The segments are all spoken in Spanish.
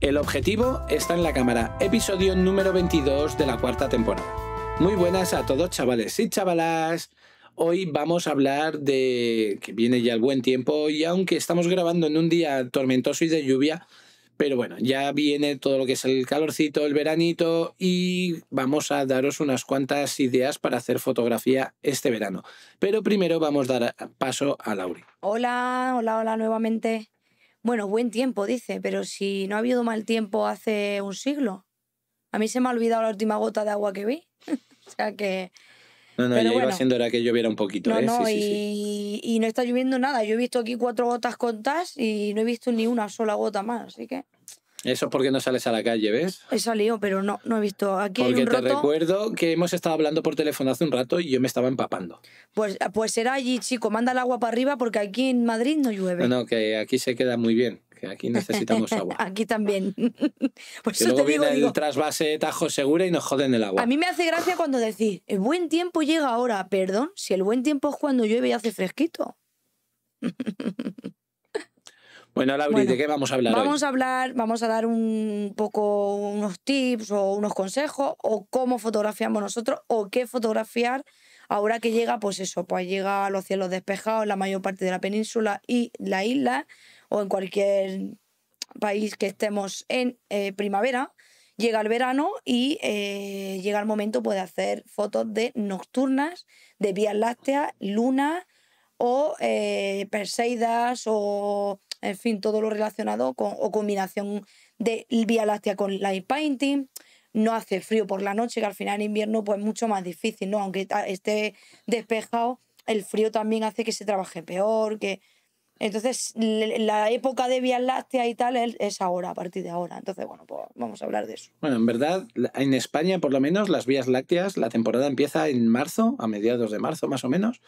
El objetivo está en la cámara, episodio número 22 de la cuarta temporada. Muy buenas a todos chavales y chavalas. Hoy vamos a hablar de que viene ya el buen tiempo y aunque estamos grabando en un día tormentoso y de lluvia, pero bueno, ya viene todo lo que es el calorcito, el veranito y vamos a daros unas cuantas ideas para hacer fotografía este verano. Pero primero vamos a dar paso a Lauri. Hola, hola, hola nuevamente. Bueno, buen tiempo, dice, pero si no ha habido mal tiempo hace un siglo. A mí se me ha olvidado la última gota de agua que vi. o sea que... No, no, ya iba siendo era que lloviera un poquito. ¿eh? no, y, no está lloviendo nada. Yo he visto aquí cuatro gotas contas y no he visto ni una sola gota más, así que... Eso es porque no sales a la calle, ¿ves? He salido, pero no, no he visto. Aquí porque hay un te recuerdo que hemos estado hablando por teléfono hace un rato y yo me estaba empapando. Pues, pues será allí, chico. Manda el agua para arriba porque aquí en Madrid no llueve. No, que aquí se queda muy bien. Que aquí necesitamos agua. aquí también. pues que te el trasvase Tajo Segura y nos joden el agua. A mí me hace gracia cuando decís, el buen tiempo llega ahora. Perdón, si el buen tiempo es cuando llueve y hace fresquito. Bueno, Laura, ¿de qué vamos a hablar Vamos a hablar, vamos a dar un poco unos tips o unos consejos o cómo fotografiamos nosotros o qué fotografiar ahora que llega, pues eso, pues llega a los cielos despejados la mayor parte de la península y la isla o en cualquier país que estemos en eh, primavera, llega el verano y eh, llega el momento pues, de hacer fotos de nocturnas, de vías lácteas, lunas o eh, perseidas o en fin, todo lo relacionado con o combinación de Vía Láctea con light painting. No hace frío por la noche, que al final en invierno pues mucho más difícil, ¿no? Aunque esté despejado, el frío también hace que se trabaje peor, que... Entonces, la época de Vía Láctea y tal es ahora, a partir de ahora. Entonces, bueno, pues vamos a hablar de eso. Bueno, en verdad, en España, por lo menos, las Vías Lácteas, la temporada empieza en marzo, a mediados de marzo más o menos.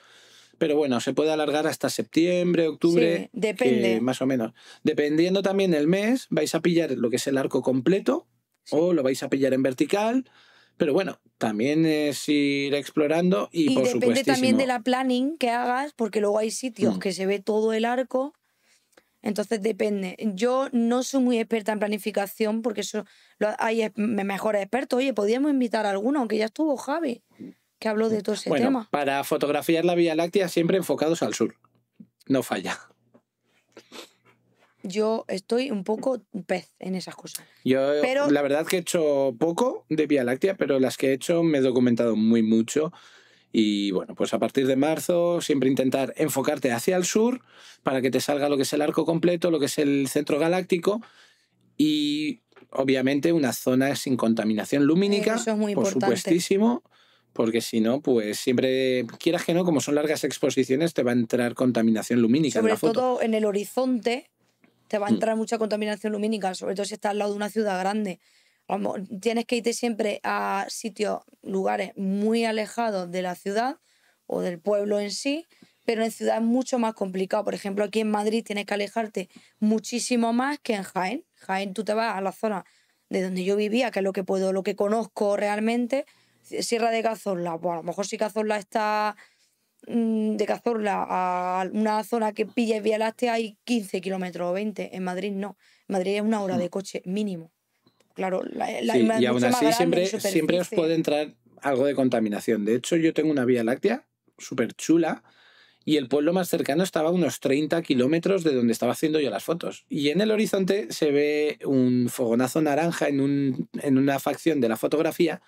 Pero bueno, se puede alargar hasta septiembre, octubre. Sí, depende. más o menos. Dependiendo también el mes, vais a pillar lo que es el arco completo o lo vais a pillar en vertical. Pero bueno, también es ir explorando y, y depende también de la planning que hagas, porque luego hay sitios mm. que se ve todo el arco. Entonces depende. Yo no soy muy experta en planificación porque eso lo, hay mejores expertos. Oye, podríamos invitar a alguno, aunque ya estuvo Javi que habló de todo ese Para fotografiar la Vía Láctea siempre enfocados al sur. No falla. Yo estoy un poco pez en esas cosas. Yo la verdad que he hecho poco de Vía Láctea, pero las que he hecho me he documentado muy mucho. Y bueno, pues a partir de marzo siempre intentar enfocarte hacia el sur para que te salga lo que es el arco completo, lo que es el centro galáctico y obviamente una zona sin contaminación lumínica, Eso es muy importante porque si no, pues siempre, quieras que no, como son largas exposiciones, te va a entrar contaminación lumínica. Sobre en la foto. todo en el horizonte, te va a mm. entrar mucha contaminación lumínica, sobre todo si estás al lado de una ciudad grande. tienes que irte siempre a sitios, lugares muy alejados de la ciudad o del pueblo en sí, pero en ciudad es mucho más complicado. Por ejemplo, aquí en Madrid tienes que alejarte muchísimo más que en Jaén. Jaén tú te vas a la zona de donde yo vivía, que es lo que puedo, lo que conozco realmente, Sierra de Cazorla, pues, a lo mejor si Cazorla está mm, de Cazorla a una zona que pilla Vía Láctea hay 15 kilómetros o 20. En Madrid no. Madrid es una hora de mm. coche mínimo. Claro, la, y aún así siempre, siempre os puede entrar algo de contaminación. De hecho, yo tengo una Vía Láctea súper chula y el pueblo más cercano estaba a unos 30 kilómetros de donde estaba haciendo yo las fotos. Y en el horizonte se ve un fogonazo naranja en, en una facción de la fotografía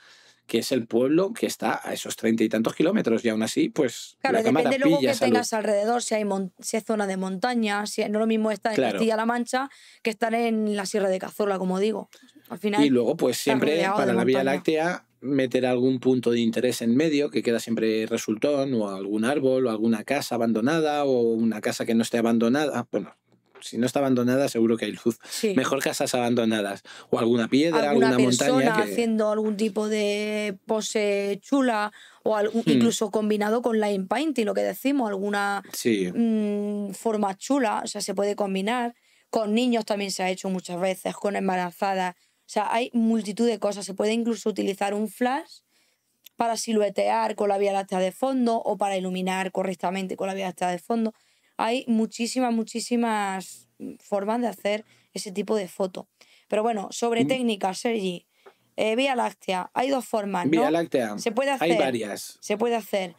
que es el pueblo que está a esos treinta y tantos kilómetros y aún así, pues... Claro, depende luego que tengas alrededor, si hay, si hay zona de montaña, si no lo mismo estar en Castilla-La Mancha que estar en la Sierra de Cazorla, como digo. Al final... Y luego, pues siempre para la Vía Láctea meter algún punto de interés en medio que queda siempre resultón o algún árbol o alguna casa abandonada o una casa que no esté abandonada. Bueno, si no está abandonada, seguro que hay luz. Mejor casas abandonadas o alguna piedra, alguna, persona montaña. haciendo algún tipo de pose chula o hmm. incluso combinado con line painting, lo que decimos, alguna mm, forma chula, o sea, se puede combinar. Con niños también se ha hecho muchas veces, con embarazadas. O sea, hay multitud de cosas. Se puede incluso utilizar un flash para siluetear con la vía láctea de fondo o para iluminar correctamente con la vía láctea de fondo hay muchísimas, muchísimas formas de hacer ese tipo de foto. Pero bueno, sobre técnicas, Sergi, eh, Vía Láctea, hay dos formas, ¿no? Vía Láctea. Se puede hacer. Hay varias. Se puede hacer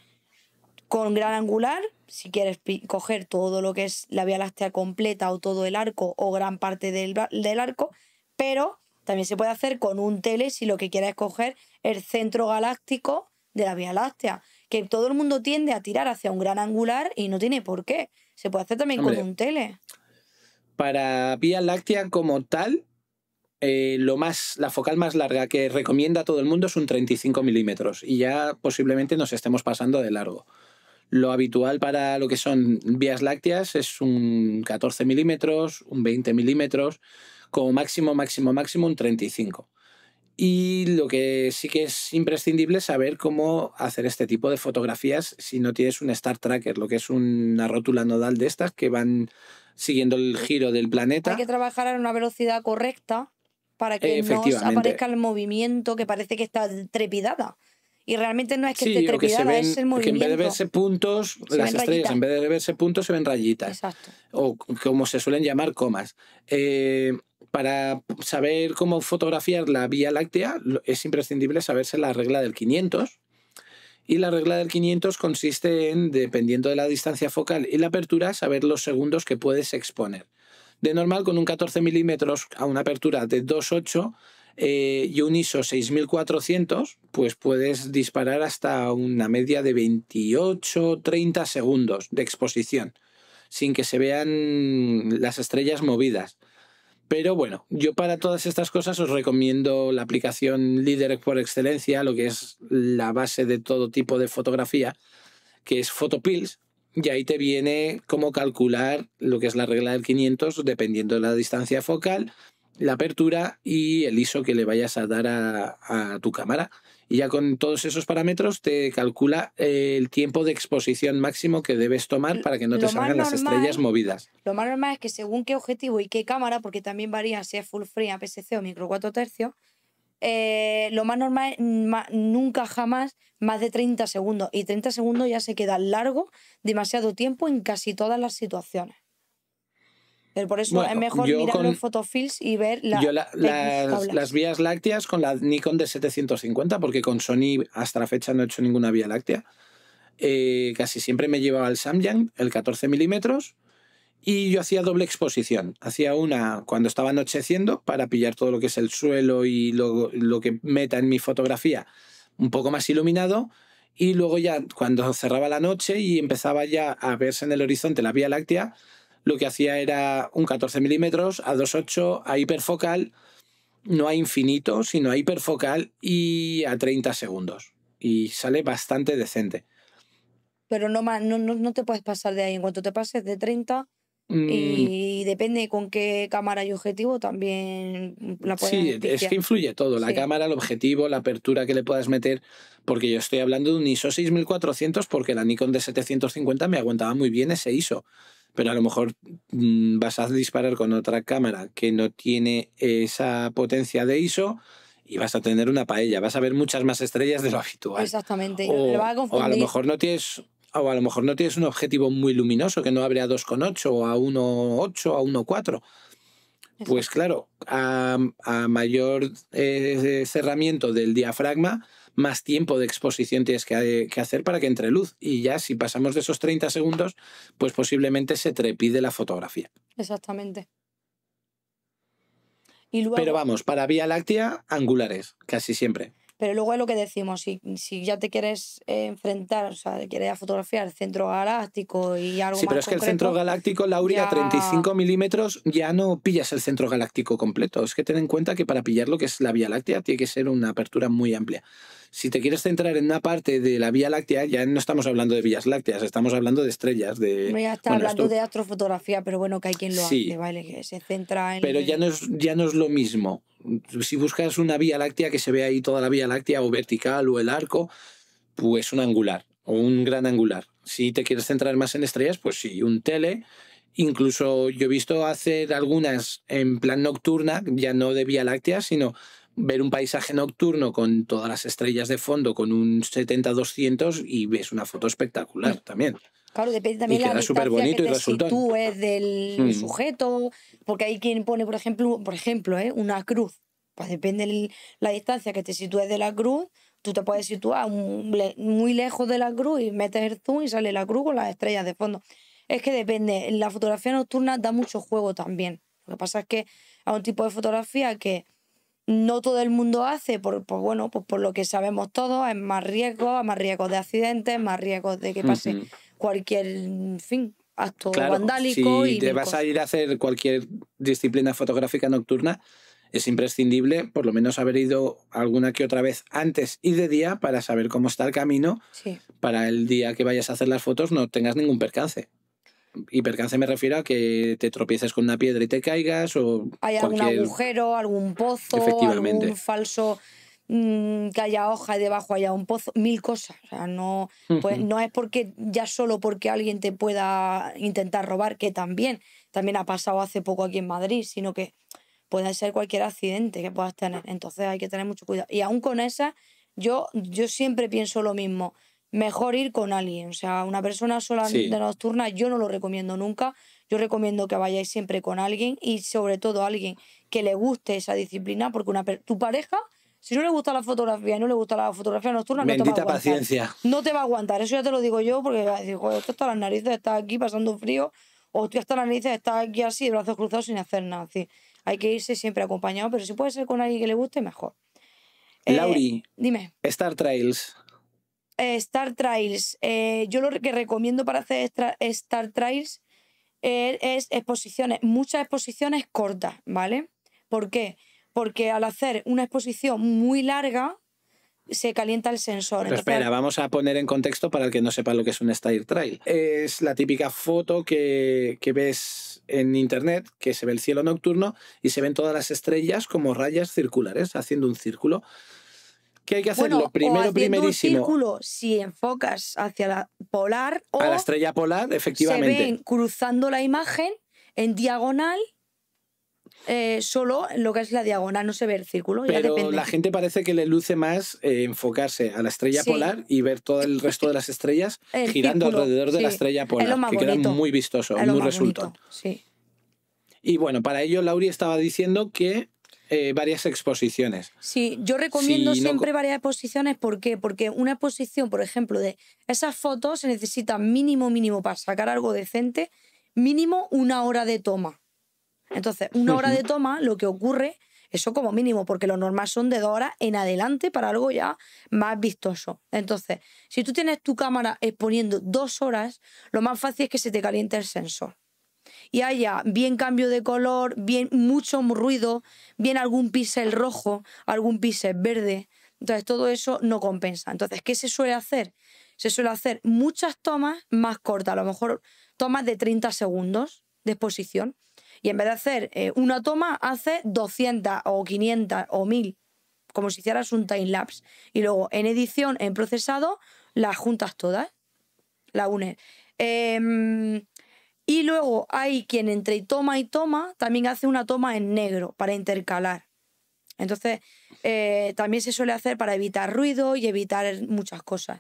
con gran angular, si quieres coger todo lo que es la Vía Láctea completa o todo el arco o gran parte del, del arco, pero también se puede hacer con un tele si lo que quieres es coger el centro galáctico de la Vía Láctea, que todo el mundo tiende a tirar hacia un gran angular y no tiene por qué. Se puede hacer también con un tele. Para Vía Láctea como tal, eh, lo más, la focal más larga que recomienda todo el mundo es un 35 milímetros y ya posiblemente nos estemos pasando de largo. Lo habitual para lo que son vías lácteas es un 14 milímetros, un 20 milímetros, como máximo, máximo, máximo un 35. Y lo que sí que es imprescindible es saber cómo hacer este tipo de fotografías si no tienes un Star Tracker, lo que es una rótula nodal de estas que van siguiendo el giro del planeta. Hay que trabajar a una velocidad correcta para que no aparezca el movimiento que parece que está trepidada. Y realmente no es que esté trepidada, es el movimiento. en vez de verse puntos, las estrellas, en vez de verse puntos, se ven rayitas. Exacto. O como se suelen llamar, comas. Eh, para saber cómo fotografiar la Vía Láctea es imprescindible saberse la regla del 500. Y la regla del 500 consiste en, dependiendo de la distancia focal y la apertura, saber los segundos que puedes exponer. De normal, con un 14 milímetros a una apertura de 2.8 eh, y un ISO 6400, pues puedes disparar hasta una media de 28-30 segundos de exposición, sin que se vean las estrellas movidas. Pero bueno, yo para todas estas cosas os recomiendo la aplicación líder por excelencia, lo que es la base de todo tipo de fotografía, que es Photopills, y ahí te viene cómo calcular lo que es la regla del 500 dependiendo de la distancia focal, la apertura y el ISO que le vayas a dar a, a tu cámara y ya con todos esos parámetros te calcula eh, el tiempo de exposición máximo que debes tomar para que no te salgan las estrellas movidas. Lo más normal es que según qué objetivo y qué cámara, porque también varía si es full frame, APS-C o micro 4 tercios, eh, lo más normal es nunca jamás más de 30 segundos. Y 30 segundos ya se queda largo demasiado tiempo en casi todas las situaciones. Pero por eso es mejor mirar los photofills y ver las, vías lácteas con la Nikon de 750, porque con Sony hasta la fecha no he hecho ninguna vía láctea. Eh, casi siempre me llevaba el Samyang, el 14 milímetros, y yo hacía doble exposición. Hacía una cuando estaba anocheciendo para pillar todo lo que es el suelo y lo que meta en mi fotografía un poco más iluminado, y luego ya cuando cerraba la noche y empezaba ya a verse en el horizonte la Vía Láctea, lo que hacía era un 14 milímetros a 2.8 a hiperfocal, no a infinito, sino a hiperfocal y a 30 segundos. Y sale bastante decente. Pero no, no, no te puedes pasar de ahí. En cuanto te pases de 30, mm. y depende con qué cámara y objetivo también la puedes Sí, es que influye todo, la cámara, el objetivo, la apertura que le puedas meter, porque yo estoy hablando de un ISO 6400 porque la Nikon D750 me aguantaba muy bien ese ISO pero a lo mejor mm, vas a disparar con otra cámara que no tiene esa potencia de ISO y vas a tener una paella, vas a ver muchas más estrellas de lo habitual. Exactamente, o, a, lo mejor no tienes o a lo mejor no tienes un objetivo muy luminoso que no abre a 2,8 o a 1,8 a 1,4. Pues claro, a, mayor eh, cerramiento del diafragma, más tiempo de exposición tienes eh, que, hacer para que entre luz. Y ya si pasamos de esos 30 segundos, pues posiblemente se trepide la fotografía. Exactamente. Pero vamos, para Vía Láctea, angulares, casi siempre. Pero luego es lo que decimos, si, si ya te quieres eh, enfrentar, o sea, quieres fotografiar el centro galáctico y algo sí, pero es que el centro galáctico, Laura, a 35 milímetros ya no pillas el centro galáctico completo. Es que ten en cuenta que para pillar lo que es la Vía Láctea tiene que ser una apertura muy amplia si te quieres centrar en una parte de la Vía Láctea, ya no estamos hablando de vías lácteas, estamos hablando de estrellas. De, ya está hablando de astrofotografía, pero bueno, que hay quien lo hace, ¿vale? Que se centra en. Pero ya no, es, ya no es lo mismo. Si buscas una Vía Láctea que se ve ahí toda la Vía Láctea, o vertical, o el arco, pues un angular, o un gran angular. Si te quieres centrar más en estrellas, pues sí, un tele. Incluso yo he visto hacer algunas en plan nocturna, ya no de Vía Láctea, sino ver un paisaje nocturno con todas las estrellas de fondo, con un 70-200 y ves una foto espectacular también. Claro, depende también de la distancia bonito que te sitúes del hmm. sujeto, porque hay quien pone, por ejemplo, por ejemplo ¿eh? una cruz. Pues depende de la distancia que te sitúes de la cruz, tú te puedes situar muy lejos de la cruz y metes el zoom y sale la cruz con las estrellas de fondo. Es que depende, la fotografía nocturna da mucho juego también. Lo que pasa es que hay un tipo de fotografía que no todo el mundo hace, por, pues bueno, pues por lo que sabemos todos, es más riesgo, es más riesgo de accidentes, más riesgo de que pase cualquier, fin, acto vandálico. Si te vas a ir a hacer cualquier disciplina fotográfica nocturna, es imprescindible por lo menos haber ido alguna que otra vez antes y de día para saber cómo está el camino, para el día que vayas a hacer las fotos no tengas ningún percance. Hipercance me refiero a que te tropieces con una piedra y te caigas o... Hay algún agujero, algún pozo, Efectivamente. algún falso mm, que haya hoja y debajo haya un pozo, mil cosas. no, pues, no es porque ya solo porque alguien te pueda intentar robar, que también, también ha pasado hace poco aquí en Madrid, sino que puede ser cualquier accidente que puedas tener. Entonces hay que tener mucho cuidado. Y aún con esa, yo, yo siempre pienso lo mismo mejor ir con alguien. O sea, una persona sola de nocturna yo no lo recomiendo nunca. Yo recomiendo que vayáis siempre con alguien y sobre todo alguien que le guste esa disciplina, porque una tu pareja, si no le gusta la fotografía y no le gusta la fotografía nocturna, no te va a aguantar. paciencia. No te va a aguantar, eso ya te lo digo yo, porque va a decir, joder, esto está las narices, está aquí pasando frío, o tú hasta las narices, está aquí así, de brazos cruzados sin hacer nada. Así. Hay que irse siempre acompañado, pero si puede ser con alguien que le guste, mejor. Eh, dime. Star Trails. Eh, Star Trails. Eh, yo lo que recomiendo para hacer eh, Star Trails es exposiciones, muchas exposiciones cortas, ¿vale? ¿Por qué? Porque al hacer una exposición muy larga, se calienta el sensor. Pero espera, vamos a poner en contexto para el que no sepa lo que es un Star Trail. Es la típica foto que, que, ves en internet, que se ve el cielo nocturno y se ven todas las estrellas como rayas circulares, haciendo un círculo. ¿Qué hay que hacer? lo primero, primerísimo. círculo, si enfocas hacia la polar o. A la estrella polar, efectivamente. Se ven cruzando la imagen en diagonal. Eh, solo lo que es la diagonal, no se ve el círculo. Pero la gente parece que le luce más eh, enfocarse a la estrella polar y ver todo el resto de las estrellas girando alrededor de la estrella polar, que queda muy vistoso, muy resultón. Sí. Y bueno, para ello Lauri estaba diciendo que eh, varias exposiciones. Sí, yo recomiendo siempre varias exposiciones. ¿Por qué? Porque una exposición, por ejemplo, de esas fotos se necesita mínimo, mínimo para sacar algo decente, mínimo una hora de toma. Entonces, una hora de toma, lo que ocurre, eso como mínimo, porque lo normal son de dos horas en adelante para algo ya más vistoso. Entonces, si tú tienes tu cámara exponiendo dos horas, lo más fácil es que se te caliente el sensor y haya bien cambio de color, bien mucho ruido, bien algún píxel rojo, algún píxel verde. Entonces todo eso no compensa. Entonces, ¿qué se suele hacer? Se suele hacer muchas tomas más cortas, a lo mejor tomas de 30 segundos de exposición. Y en vez de hacer eh, una toma, hace 200 o 500 o 1000, como si hicieras un time lapse. Y luego en edición, en procesado, las juntas todas, las unes. Em, y luego hay quien entre toma y toma también hace una toma en negro para intercalar. Entonces, eh, también se suele hacer para evitar ruido y evitar muchas cosas.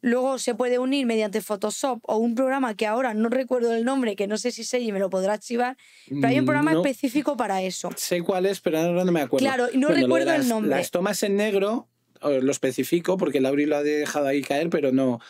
Luego se puede unir mediante Photoshop o un programa que ahora no recuerdo el nombre, que no sé si sé y me lo podrá archivar, pero hay un programa específico para eso. Sé cuál es, pero ahora no me acuerdo. Claro, no recuerdo el nombre. Las tomas en negro, lo especifico porque el abril lo ha dejado ahí caer, pero no.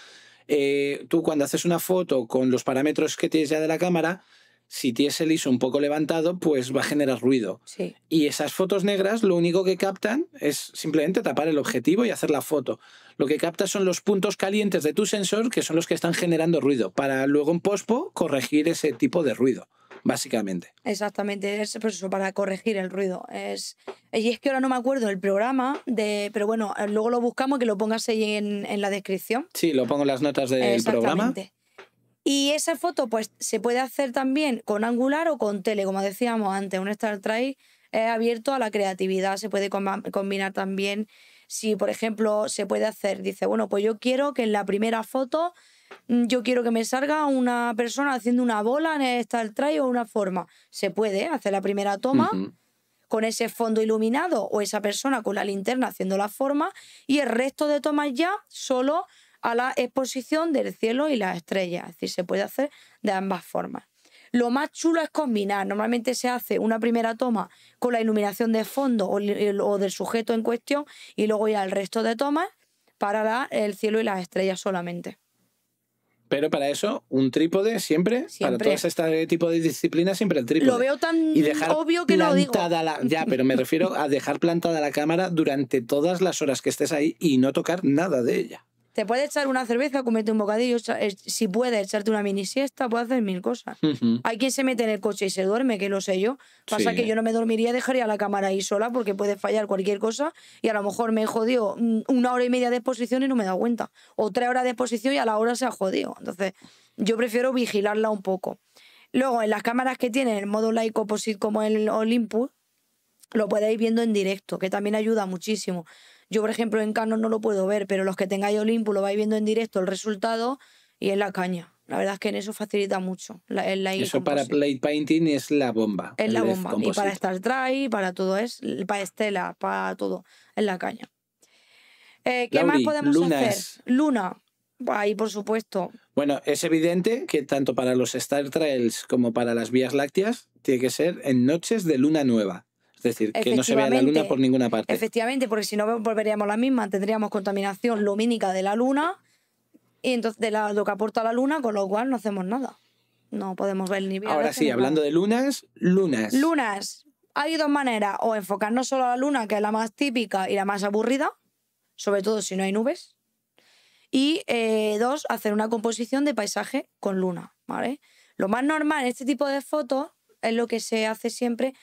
Eh, tú cuando haces una foto con los parámetros que tienes ya de la cámara, si tienes el ISO un poco levantado, pues va a generar ruido. Y esas fotos negras lo único que captan es simplemente tapar el objetivo y hacer la foto. Lo que capta son los puntos calientes de tu sensor, que son los que están generando ruido, para luego en pospo corregir ese tipo de ruido básicamente. Exactamente, es para corregir el ruido. Es, y es que ahora no me acuerdo el programa, de, pero bueno, eh, luego lo buscamos, que lo pongas ahí en, la descripción. Sí, lo pongo en las notas del programa. ...exactamente, Y esa foto pues se puede hacer también con angular o con tele, como decíamos antes, un Star Trek... es abierto a la creatividad, se puede combinar también si, por ejemplo, se puede hacer, dice, bueno, pues yo quiero que en la primera foto Mm, yo quiero que me salga una persona haciendo una bola en esta el try o una forma. Se puede ¿eh? hacer la primera toma con ese fondo iluminado o esa persona con la linterna haciendo la forma y el resto de tomas ya solo a la exposición del cielo y las estrellas. Es decir, se puede hacer de ambas formas. Lo más chulo es combinar. Normalmente se hace una primera toma con la iluminación de fondo o, del sujeto en cuestión y luego ya el resto de tomas para la, el cielo y las estrellas solamente. Pero para eso, un trípode siempre, para todo este tipo de disciplinas, siempre el trípode. Lo veo tan y obvio que lo digo. La, ya, pero me refiero a dejar plantada la cámara durante todas las horas que estés ahí y no tocar nada de ella. Te puedes echar una cerveza, comerte un bocadillo, eh, si puedes echarte una mini siesta, puedes hacer mil cosas. Hay quien se mete en el coche y se duerme, que lo sé yo. Pasa que yo no me dormiría, dejaría la cámara ahí sola porque puede fallar cualquier cosa y a lo mejor me jodió mm, una hora y media de exposición y no me da cuenta. O tres horas de exposición y a la hora se ha jodido. Entonces, yo prefiero vigilarla un poco. Luego, en las cámaras que tienen el modo Light Composite como el Olympus, lo podéis viendo en directo, que también ayuda muchísimo. Yo, por ejemplo, en Canon no lo puedo ver, pero los que tengáis Olympus lo vais viendo en directo el resultado y es la caña. La verdad es que en eso facilita mucho. eso para plate painting es la bomba. Es la bomba. Y para Star dry para todo es, para Estela, para todo, es la caña. Eh, ¿Qué más podemos hacer? Luna. Ahí, por supuesto. Bueno, es evidente que tanto para los Star Trails como para las vías lácteas tiene que ser en noches de luna nueva. Es decir, que no se vea la luna por ninguna parte. Efectivamente, porque si no volveríamos la misma, tendríamos contaminación lumínica de la luna y entonces de, la, lo que aporta la luna, con lo cual no hacemos nada. No podemos ver ni bien. Ahora sí, hablando de lunas, lunas. Lunas. Hay dos maneras, o enfocarnos solo a la luna, que es la más típica y la más aburrida, sobre todo si no hay nubes. Y eh, dos, hacer una composición de paisaje con luna, ¿vale? Lo más normal en este tipo de fotos es lo que se hace siempre,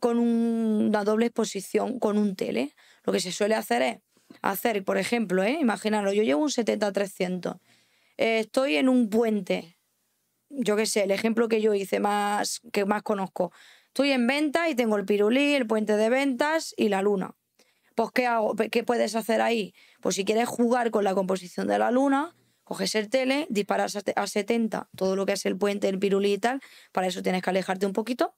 con una doble exposición con un tele. Lo que se suele hacer es hacer, por ejemplo, ¿eh? imaginaros, yo llevo un 70-300, eh, estoy en un puente, yo qué sé, el ejemplo que yo hice más que más conozco, estoy en venta y tengo el pirulí, el puente de ventas y la luna. Pues, ¿qué, hago? ¿qué puedes hacer ahí? Pues si quieres jugar con la composición de la luna, coges el tele, disparas a 70 todo lo que es el puente, el pirulí y tal, para eso tienes que alejarte un poquito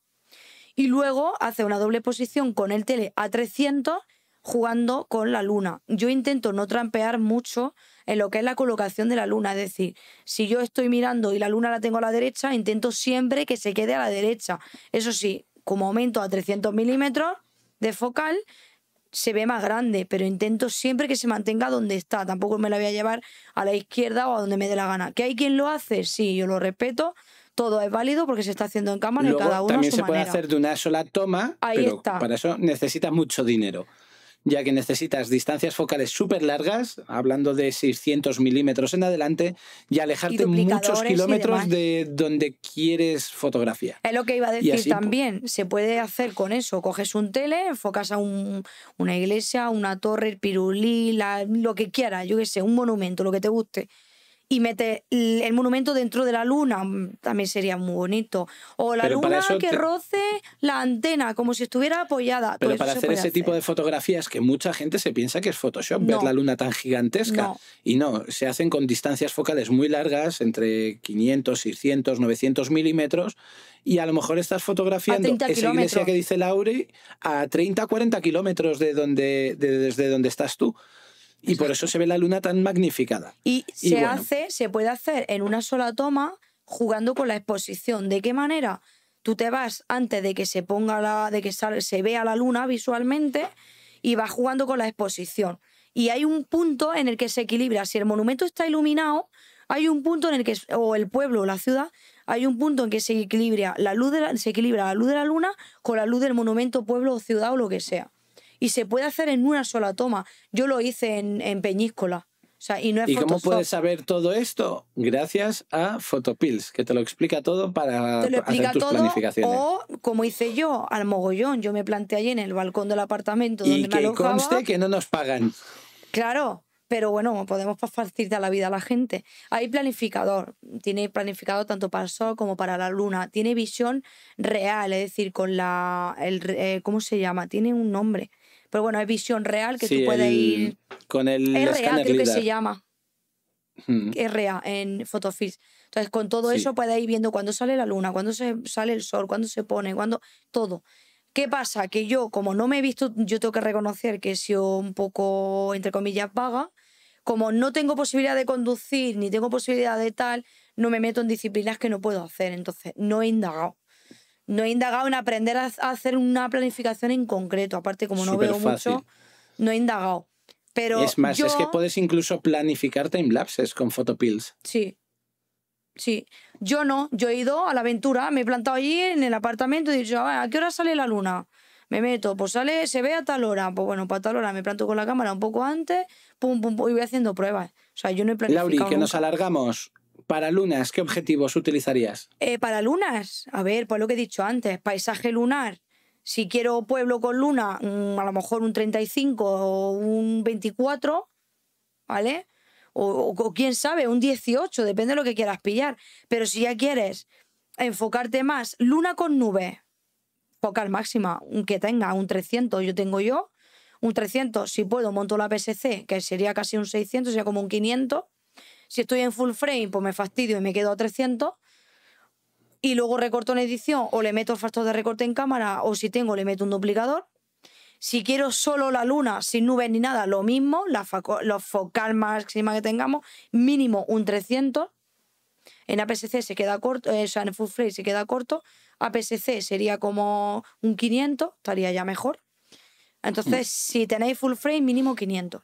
y luego hace una doble posición con el tele a 300 jugando con la luna. Yo intento no trampear mucho en lo que es la colocación de la luna, es decir, si yo estoy mirando y la luna la tengo a la derecha, intento siempre que se quede a la derecha. Eso sí, como aumento a 300 milímetros de focal, se ve más grande, pero intento siempre que se mantenga donde está. Tampoco me la voy a llevar a la izquierda o a donde me dé la gana. ¿Que hay quien lo hace? Sí, yo lo respeto, todo es válido porque se está haciendo en cámara y cada uno a su se puede hacer de una sola toma, pero para eso necesitas mucho dinero ya que necesitas distancias focales súper largas, hablando de 600 milímetros en adelante, y alejarte muchos kilómetros de donde quieres fotografía. Es lo que iba a decir pues, también, se puede hacer con eso, coges un tele, enfocas a una iglesia, una torre, el pirulí, lo que quieras, yo qué sé, un monumento, lo que te guste y mete el monumento dentro de la luna, mm, también sería muy bonito. O la luna que roce la antena, como si estuviera apoyada. Pero pues para hacer ese tipo de fotografías que mucha gente se piensa que es Photoshop, ver la luna tan gigantesca. Y no, se hacen con distancias focales muy largas, entre 500, 600, 900 milímetros y a lo mejor estás fotografiando esa iglesia que dice Laure a 30, 40 kilómetros de donde, desde donde estás tú. Y por eso se ve la luna tan magnificada. Y, se hace, se puede hacer en una sola toma jugando con la exposición. ¿De qué manera? Tú te vas antes de que se ponga la, de que se vea la luna visualmente y vas jugando con la exposición. Y hay un punto en el que se equilibra. Si el monumento está iluminado, hay un punto en el que, o el pueblo la ciudad, hay un punto en que se equilibra la luz de la, se equilibra la luz de la luna con la luz del monumento, pueblo o ciudad o lo que sea y se puede hacer en una sola toma. Yo lo hice en, Peñíscola. y, cómo puedes saber todo esto? Gracias a Photopills, que te lo explica todo para hacer tus planificaciones. O, como hice yo, al mogollón. Yo me planteé allí en el balcón del apartamento donde y que conste que no nos pagan. Claro, pero bueno, podemos facilitar la vida a la gente. Hay planificador, tiene planificado tanto para el sol como para la luna. Tiene visión real, es decir, con la... El, eh, ¿Cómo se llama? Tiene un nombre pero bueno, hay visión real que tú puedes ir. Con el. RA, creo que se llama. Es RA en PhotoFish. Entonces, con todo eso puedes ir viendo cuándo sale la luna, cuándo sale el sol, cuándo se pone, cuándo. Todo. ¿Qué pasa? Que yo, como no me he visto, yo tengo que reconocer que he sido un poco, entre comillas, vaga. Como no tengo posibilidad de conducir, ni tengo posibilidad de tal, no me meto en disciplinas que no puedo hacer. Entonces, no he indagado no he indagado en aprender a hacer una planificación en concreto. Aparte, como no veo mucho, no he indagado. Pero es más, es que puedes incluso planificar timelapses con Photopills. Sí. Sí. Yo no, yo he ido a la aventura, me he plantado allí en el apartamento y he dicho, a, ¿a qué hora sale la luna? Me meto, pues sale, se ve a tal hora. Pues bueno, para pues tal hora me planto con la cámara un poco antes, pum, pum, pum, y voy haciendo pruebas. O sea, yo no he planificado. Lauri, que nos alargamos. Para lunas, ¿qué objetivos utilizarías? Eh, para lunas, a ver, pues lo que he dicho antes, paisaje lunar. Si quiero pueblo con luna, mm, a lo mejor un 35 o un 24, ¿vale? O, o, quién sabe, un 18, depende de lo que quieras pillar. Pero si ya quieres enfocarte más, luna con nube, focal máxima, que tenga un 300, yo tengo yo, un 300, si puedo, monto la PSC, que sería casi un 600, sería como un 500, si estoy en full frame, pues me fastidio y me quedo a 300. Y luego recorto en edición o le meto el factor de recorte en cámara o si tengo le meto un duplicador. Si quiero solo la luna, sin nubes ni nada, lo mismo, los focal máxima que tengamos, mínimo un 300. En APS-C se queda corto, eh, full frame se queda corto. APS-C sería como un 500, estaría ya mejor. Entonces, mm. si tenéis full frame, mínimo 500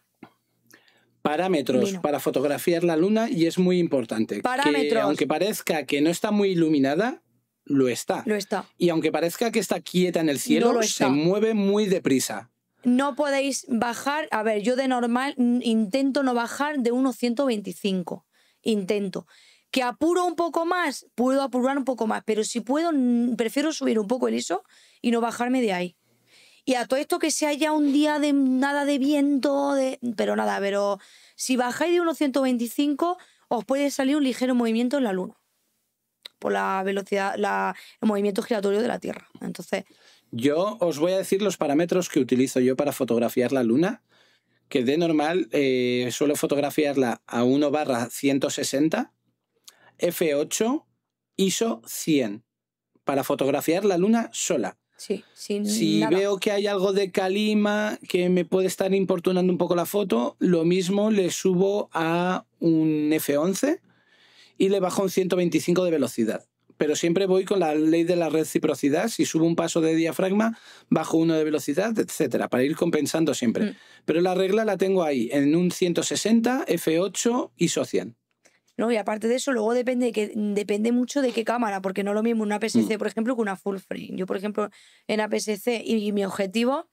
parámetros para fotografiar la luna y es muy importante. Parámetros. Que, aunque parezca que no está muy iluminada, lo está. Lo está. Y aunque parezca que está quieta en el cielo, se mueve muy deprisa. No podéis bajar, a ver, yo de normal intento no bajar de unos 125, intento. Que apuro un poco más, puedo apurar un poco más, pero si puedo, prefiero subir un poco el ISO y no bajarme de ahí. Y a todo esto que se haya un día de nada de viento, de... pero nada, pero si bajáis de unos 125, os puede salir un ligero movimiento en la Luna por la velocidad, el movimiento giratorio de la Tierra. Entonces. Yo os voy a decir los parámetros que utilizo yo para fotografiar la Luna, que de normal eh, suelo fotografiarla a 1 barra 160, F8, ISO 100, para fotografiar la Luna sola si veo que hay algo de calima que me puede estar importunando un poco la foto, lo mismo le subo a un F11 y le bajo un 125 de velocidad. Pero siempre voy con la ley de la reciprocidad. Si subo un paso de diafragma, bajo uno de velocidad, etcétera, para ir compensando siempre. Mm. Pero la regla la tengo ahí, en un 160, F8, ISO 100. Y aparte de eso, luego depende, que, depende mucho de qué cámara, porque no lo mismo una mm. PSC, por ejemplo, que una full frame. Yo, por ejemplo, en APS-C y, mi objetivo,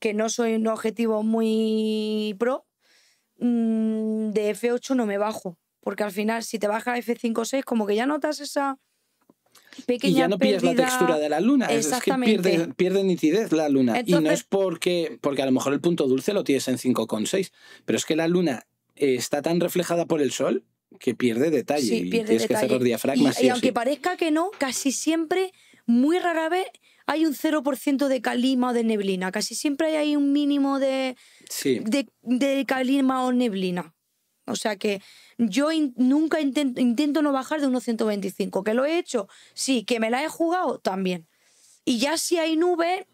que no soy un objetivo muy pro, mm, de F8 no me bajo, porque al final si te baja F5 6, como que ya notas esa pequeña. Y ya no pierdes la textura de la luna. Exactamente. Es que pierde, nitidez la luna. Y no es porque, porque a lo mejor el punto dulce lo tienes en 5,6, pero es que la luna está tan reflejada por el sol que pierde detalle y tienes que diafragma. Y, y aunque parezca que no, casi siempre, muy rara vez, hay un 0% de calima o de neblina. Casi siempre hay un mínimo de, de, de, calima o neblina. O sea que yo nunca intento, intento no bajar de unos 125. ¿Que lo he hecho? Sí. ¿Que me la he jugado? También. Y ya si hay nube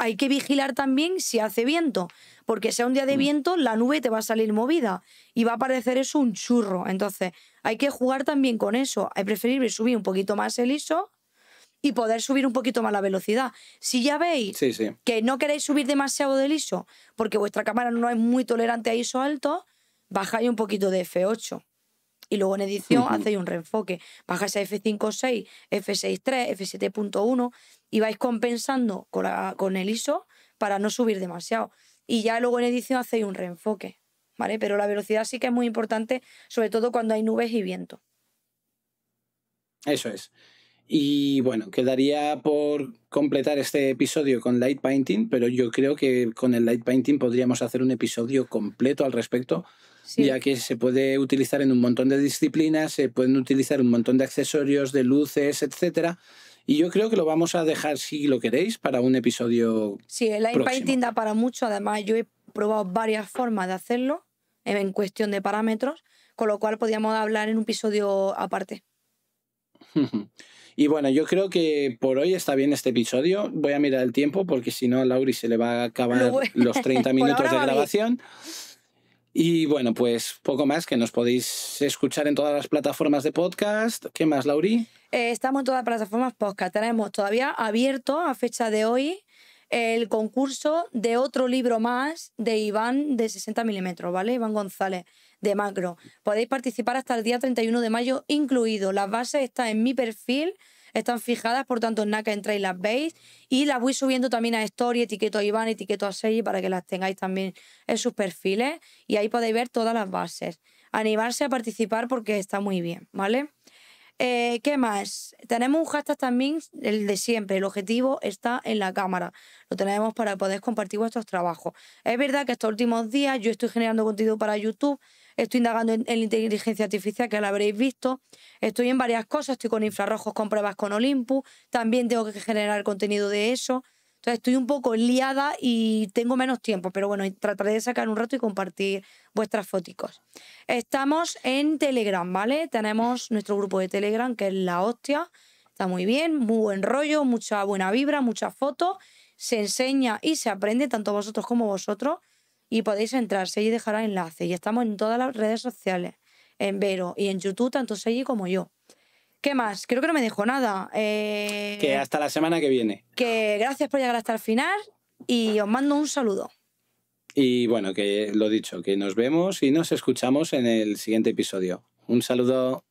hay que vigilar también si hace viento, porque sea un día de mm. viento, la nube te va a salir movida y va a parecer eso un churro. Entonces, hay que jugar también con eso. Es preferible subir un poquito más el ISO y poder subir un poquito más la velocidad. Si ya veis que no queréis subir demasiado del ISO, porque vuestra cámara no es muy tolerante a ISO alto, bajáis un poquito de F8 y luego en edición hacéis un reenfoque. Bajáis a F5.6, F6.3, F7.1 y vais compensando con, el ISO para no subir demasiado. Y ya luego en edición hacéis un reenfoque. ¿Vale? Pero la velocidad sí que es muy importante, sobre todo cuando hay nubes y viento. Eso es. Y bueno, quedaría por completar este episodio con light painting, pero yo creo que con el light painting podríamos hacer un episodio completo al respecto, ya que se puede utilizar en un montón de disciplinas, se pueden utilizar un montón de accesorios, de luces, etc. Y yo creo que lo vamos a dejar, si lo queréis, para un episodio. Sí, el painting da para mucho. Además, yo he probado varias formas de hacerlo en cuestión de parámetros, con lo cual podríamos hablar en un episodio aparte. Y bueno, yo creo que por hoy está bien este episodio. Voy a mirar el tiempo porque si no a Lauri se le va a acabar los 30 minutos de grabación. Y bueno, pues poco más, que nos podéis escuchar en todas las plataformas de podcast. ¿Qué más, Lauri? Eh, estamos en todas las plataformas podcast. Tenemos todavía abierto a fecha de hoy el concurso de otro libro más de Iván de 60 milímetros, ¿vale? Iván González, de Macro. Podéis participar hasta el día 31 de mayo incluido. La bases está en mi perfil están fijadas, por tanto, en nada que y las veis. Y las voy subiendo también a Story, etiqueto a Iván, etiqueto a Seiji para que las tengáis también en sus perfiles. Y ahí podéis ver todas las bases. Animarse a participar porque está muy bien, ¿vale? Eh, ¿Qué más? Tenemos un hashtag también, el de siempre. El objetivo está en la cámara. Lo tenemos para poder compartir vuestros trabajos. Es verdad que estos últimos días yo estoy generando contenido para YouTube estoy indagando en, la inteligencia artificial, que la habréis visto, estoy en varias cosas, estoy con infrarrojos, con pruebas con Olympus, también tengo que generar contenido de eso. Entonces estoy un poco liada y tengo menos tiempo, pero bueno, trataré de sacar un rato y compartir vuestras fóticos. Estamos en Telegram, ¿vale? Tenemos nuestro grupo de Telegram, que es la hostia. Está muy bien, muy buen rollo, mucha buena vibra, muchas fotos. Se enseña y se aprende, tanto vosotros como vosotros y podéis entrar, seguir dejará enlaces enlace. Y estamos en todas las redes sociales, en Vero y en YouTube, tanto Seiji como yo. ¿Qué más? Creo que no me dejo nada. Eh, que hasta la semana que viene. Que gracias por llegar hasta el final y os mando un saludo. Y bueno, que lo dicho, que nos vemos y nos escuchamos en el siguiente episodio. Un saludo.